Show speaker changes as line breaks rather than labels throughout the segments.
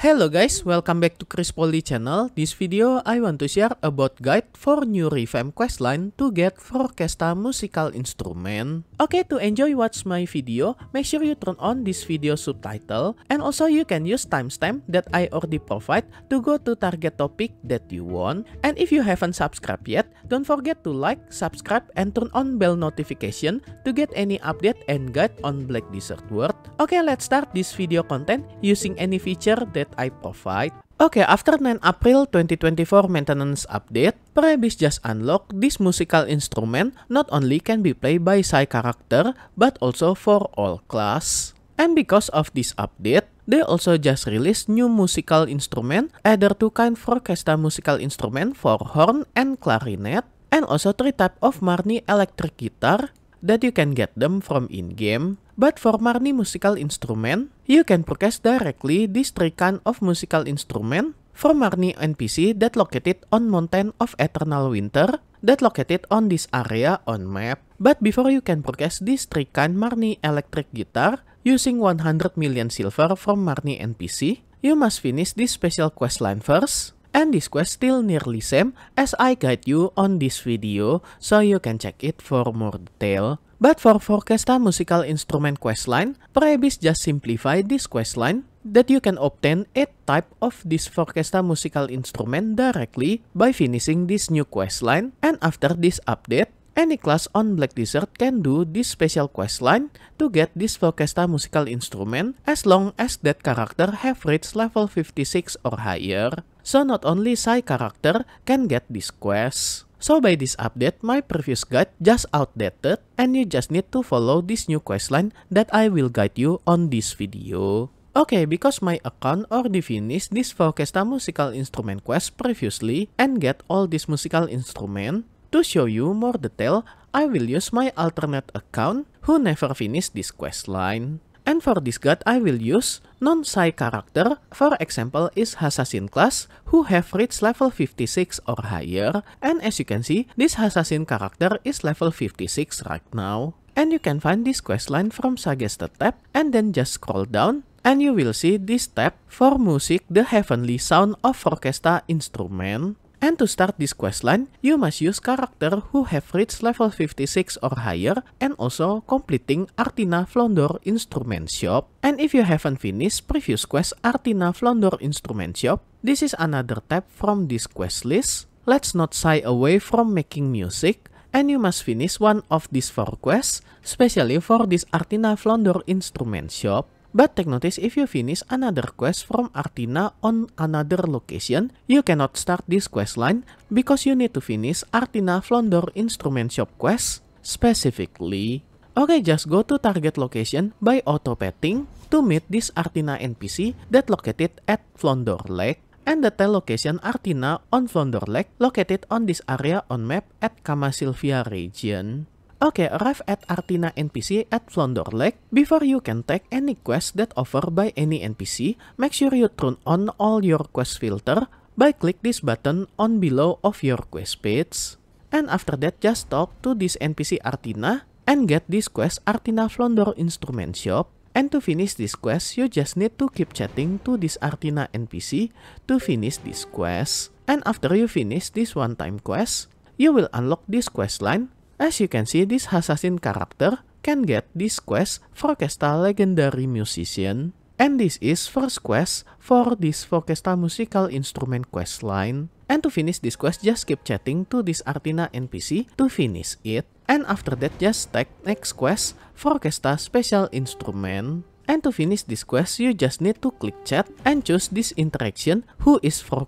Hello guys, welcome back to Chris Polly channel. This video I want to share about guide for new revamp questline to get Forecasta musical instrument. Okay, to enjoy watch my video, make sure you turn on this video subtitle and also you can use timestamp that I already provide to go to target topic that you want. And if you haven't subscribed yet, don't forget to like, subscribe and turn on bell notification to get any update and guide on Black Desert World. Okay, let's start this video content using any feature that update I provide. Okay, after 9 April 2024 maintenance update, Prebis just unlock this musical instrument not only can be played by Psy character, but also for all class. And because of this update, they also just released new musical instrument, either two kind for orchestra musical instrument for horn and clarinet, and also three type of Marni electric guitar that you can get them from in-game. But for Marni musical instrument, you can purchase directly this trican of musical instrument for Marni NPC that located on Mountain of Eternal Winter that located on this area on map. But before you can purchase this trican Marni electric guitar using 100 million silver from Marni NPC, you must finish this special questline first And this quest still nearly same as I guide you on this video so you can check it for more detail. But for Forecasta Musical Instrument questline, Prebis just simplified this questline that you can obtain a type of this Forecasta Musical Instrument directly by finishing this new questline. And after this update, any class on Black Desert can do this special questline to get this Forecasta Musical Instrument as long as that character have reached level 56 or higher. So not only side character can get this quest. So by this update, my previous guide just outdated and you just need to follow this new questline that I will guide you on this video. Okay, because my account already finished this Volcesta musical instrument quest previously and get all this musical instrument, to show you more detail, I will use my alternate account who never finished this quest line. And for this god I will use non sai character, for example is Assassin class, who have reached level 56 or higher, and as you can see, this Assassin character is level 56 right now. And you can find this questline from suggested tab, and then just scroll down, and you will see this tab for music The Heavenly Sound of Orchestra Instrument. And to start this questline, you must use character who have reached level 56 or higher and also completing Artina Flondor Instrument Shop. And if you haven't finished previous quest Artina Flondor Instrument Shop, this is another tab from this quest list. Let's not shy away from making music and you must finish one of these four quests, especially for this Artina Flondor Instrument Shop. But take notice if you finish another quest from Artina on another location, you cannot start this quest line because you need to finish Artina Flounder Instrument Shop quest specifically. Okay, just go to target location by auto-petting to meet this Artina NPC that located at Flounder Lake and the tail location Artina on Flounder Lake located on this area on map at Kama Sylvia region. Okay, arrive at Artina NPC at Flondor Lake. Before you can take any quest that offer by any NPC, make sure you turn on all your quest filter by click this button on below of your quest page. And after that, just talk to this NPC Artina and get this quest Artina Flondor Instrument Shop. And to finish this quest, you just need to keep chatting to this Artina NPC to finish this quest. And after you finish this one-time quest, you will unlock this quest line As you can see, this assassin character can get this quest for Kesta Legendary Musician, and this is first quest for this Forkesta Musical Instrument quest line. And to finish this quest, just keep chatting to this Artina NPC to finish it. And after that, just take next quest for Kesta Special Instrument. And to finish this quest, you just need to click chat and choose this interaction who is for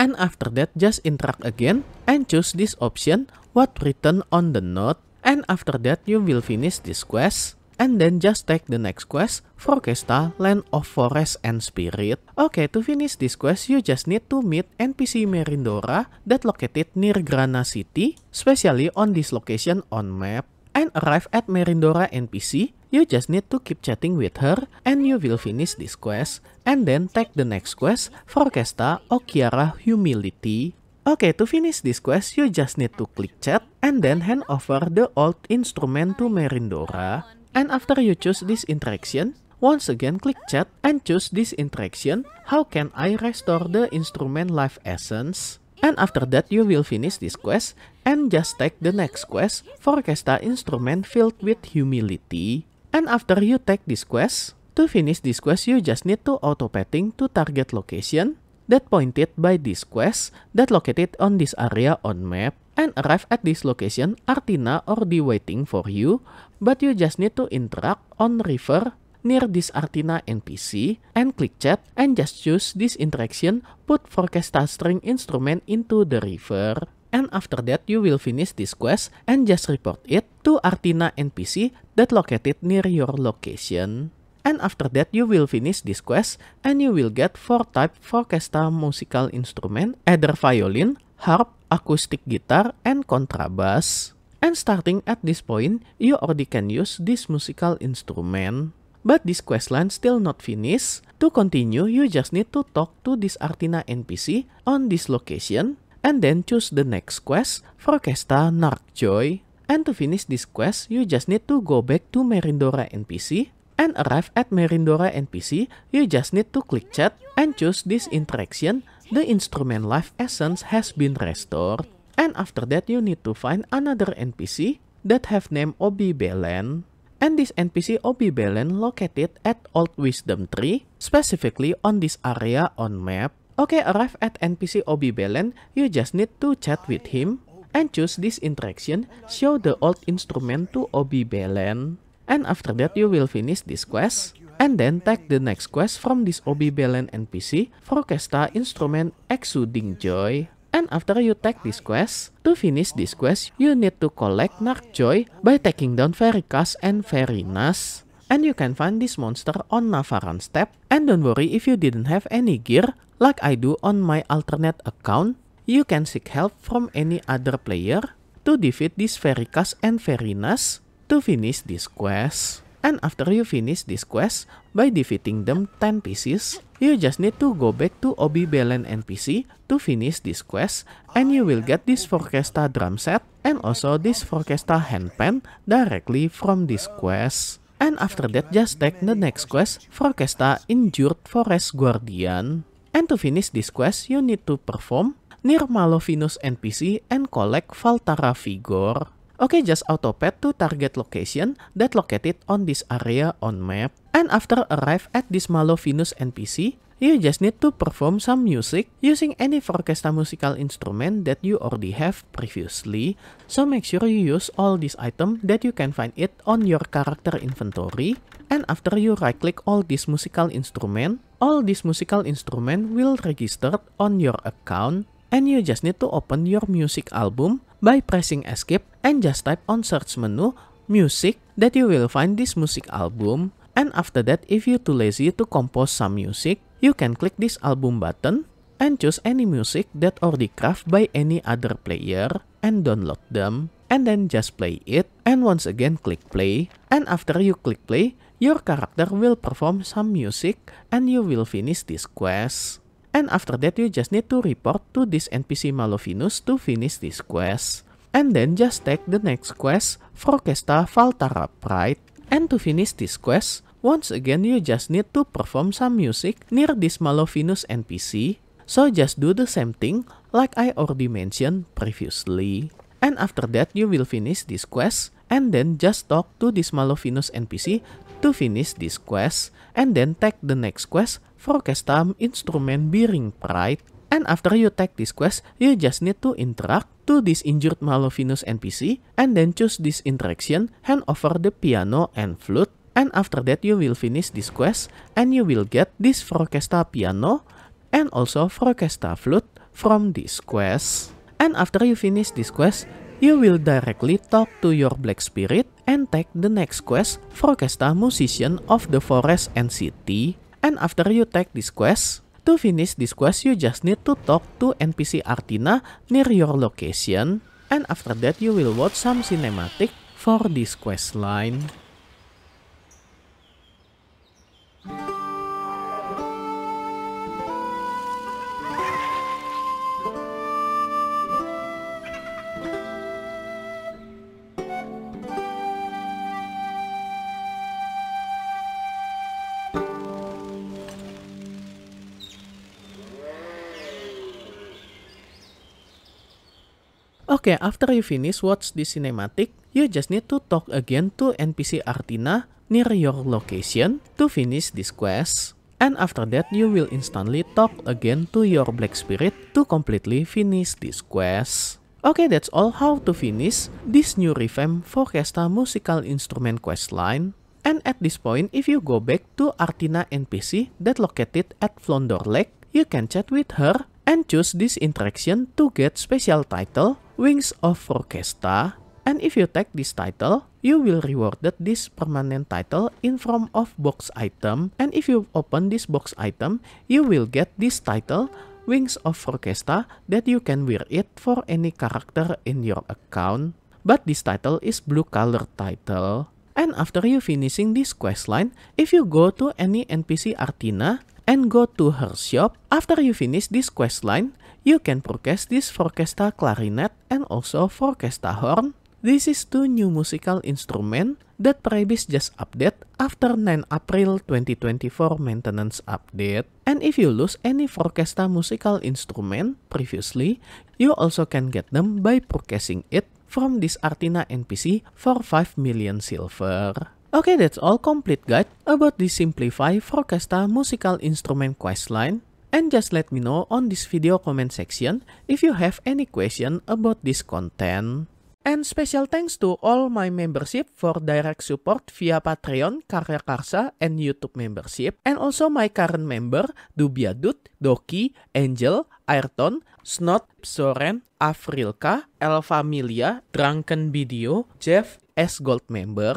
And after that, just interact again and choose this option what written on the note and after that you will finish this quest and then just take the next quest, Forkesta, Land of Forest and Spirit. Okay, to finish this quest, you just need to meet NPC Merindora that located near Grana City, specially on this location on map. And arrive at Merindora NPC, you just need to keep chatting with her and you will finish this quest. And then take the next quest, Forkesta, Okiara Humility. Okay, to finish this quest, you just need to click chat and then hand over the old instrument to Merindora. And after you choose this interaction, once again click chat and choose this interaction, how can I restore the instrument life essence? And after that, you will finish this quest and just take the next quest, Forecasta instrument filled with humility. And after you take this quest, to finish this quest, you just need to auto-petting to target location that pointed by this quest that located on this area on map and arrive at this location Artina or the waiting for you, but you just need to interact on river near this Artina NPC and click chat and just choose this interaction, put forecast string instrument into the river. And after that, you will finish this quest and just report it to Artina NPC that located near your location. And after that you will finish this quest and you will get 4 type forecasta musical instrument, either violin, harp, acoustic guitar, and contrabass. And starting at this point, you already can use this musical instrument. But this questline still not finished. To continue, you just need to talk to this Artina NPC on this location and then choose the next quest, Forecasta Narkjoy. And to finish this quest, you just need to go back to Merindora NPC and arrive at Merindora NPC, you just need to click chat and choose this interaction. The instrument life essence has been restored. And after that, you need to find another NPC that have name Obi Belen. And this NPC Obi Belen located at Old Wisdom Tree, specifically on this area on map. Okay, arrive at NPC Obi Belen, you just need to chat with him and choose this interaction, show the old instrument to Obi Belen. And after that you will finish this quest and then take the next quest from this Obi Belen NPC for Instrument Exuding Joy. And after you take this quest, to finish this quest, you need to collect Nark Joy by taking down Verikas and Verinas. And you can find this monster on Navaran Step. And don't worry if you didn't have any gear, like I do on my alternate account, you can seek help from any other player to defeat this Verikas and Verinas to finish this quest. And after you finish this quest, by defeating them 10 pieces, you just need to go back to Obi Belen NPC to finish this quest, and you will get this Forkesta drum set and also this Forkesta handpan directly from this quest. And after that, just take the next quest, Forkesta Injured Forest Guardian. And to finish this quest, you need to perform near NPC and collect Valtara Figure. Okay, just autopet to target location that located on this area on map. And after arrive at this Malovinus Venus NPC, you just need to perform some music using any forecasta musical instrument that you already have previously. So make sure you use all these items that you can find it on your character inventory. And after you right-click all these musical instrument, all these musical instrument will registered on your account. And you just need to open your music album by pressing escape and just type on search menu music that you will find this music album and after that if you're too lazy to compose some music, you can click this album button and choose any music that already crafted by any other player and download them and then just play it and once again click play and after you click play, your character will perform some music and you will finish this quest. And after that, you just need to report to this NPC Malovinus to finish this quest. And then just take the next quest, Forkesta Valtara Pride. And to finish this quest, once again you just need to perform some music near this Malovinus NPC. So just do the same thing like I already mentioned previously. And after that, you will finish this quest and then just talk to this Malovinus NPC to finish this quest and then take the next quest for custom instrument bearing pride and after you take this quest you just need to interact to this injured Malovinus NPC and then choose this interaction hand over the piano and flute and after that you will finish this quest and you will get this Frocesta piano and also Frocesta flute from this quest. And after you finish this quest, you will directly talk to your black spirit and take the next quest for Kesta Musician of the Forest and City. And after you take this quest, to finish this quest you just need to talk to NPC Artina near your location. And after that you will watch some cinematic for this quest line. Okay, after you finish watch the cinematic, you just need to talk again to NPC Artina near your location to finish this quest. And after that, you will instantly talk again to your Black Spirit to completely finish this quest. Okay, that's all how to finish this new revamp for Musical Instrument questline. And at this point, if you go back to Artina NPC that located at Flondor Lake, you can chat with her and choose this interaction to get special title Wings of Orchestra, and if you take this title, you will rewarded this permanent title in form of box item, and if you open this box item, you will get this title Wings of Orchestra that you can wear it for any character in your account. But this title is blue color title. And after you finishing this quest line, if you go to any NPC Artina and go to her shop, after you finish this quest line, You can forecast this forecasta clarinet and also forecasta horn. This is two new musical instrument that Prebis just update after 9 April 2024 maintenance update. And if you lose any forecasta musical instrument previously, you also can get them by forecasting it from this Artina NPC for 5 million silver. Okay, that's all complete guide about the Simplify Forecasta Musical Instrument questline. And just let me know on this video comment section if you have any question about this content. And special thanks to all my membership for direct support via Patreon, Karya Karsa, and YouTube membership. And also my current member, Dubiadut, Doki, Angel, Ayrton, Snot, Soren, Afrilka, Elfamilia, Drunken Video, Jeff, S Gold member,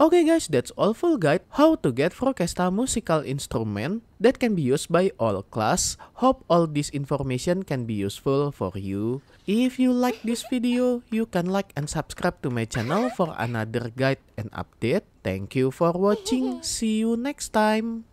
Okay guys, that's all full guide how to get Frocasta musical instrument that can be used by all class. Hope all this information can be useful for you. If you like this video, you can like and subscribe to my channel for another guide and update. Thank you for watching. See you next time.